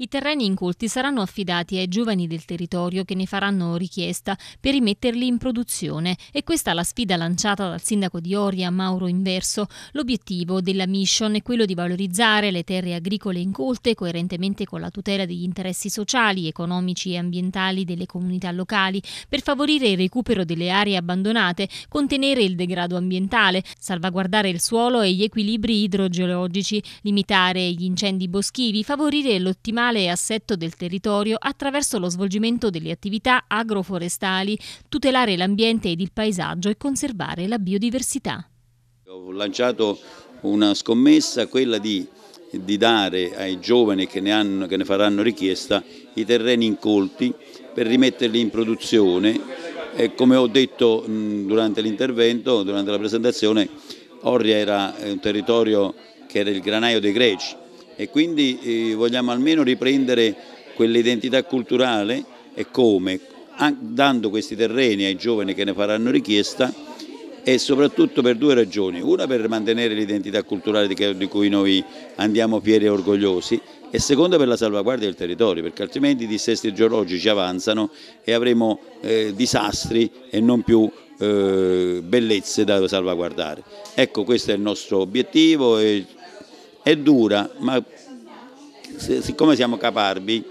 I terreni incolti saranno affidati ai giovani del territorio che ne faranno richiesta per rimetterli in produzione e questa è la sfida lanciata dal sindaco di Oria Mauro Inverso. L'obiettivo della mission è quello di valorizzare le terre agricole incolte coerentemente con la tutela degli interessi sociali, economici e ambientali delle comunità locali per favorire il recupero delle aree abbandonate, contenere il degrado ambientale, salvaguardare il suolo e gli equilibri idrogeologici, limitare gli incendi boschivi, favorire l'ottimale funzionale e assetto del territorio attraverso lo svolgimento delle attività agroforestali, tutelare l'ambiente ed il paesaggio e conservare la biodiversità. Ho lanciato una scommessa, quella di, di dare ai giovani che ne, hanno, che ne faranno richiesta i terreni incolti per rimetterli in produzione e come ho detto durante l'intervento, durante la presentazione, Orria era un territorio che era il granaio dei greci, e quindi eh, vogliamo almeno riprendere quell'identità culturale e come, dando questi terreni ai giovani che ne faranno richiesta e soprattutto per due ragioni, una per mantenere l'identità culturale di cui noi andiamo fieri e orgogliosi e seconda per la salvaguardia del territorio perché altrimenti i dissesti geologici avanzano e avremo eh, disastri e non più eh, bellezze da salvaguardare. Ecco questo è il nostro obiettivo e è dura, ma siccome siamo caparbi,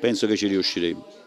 penso che ci riusciremo.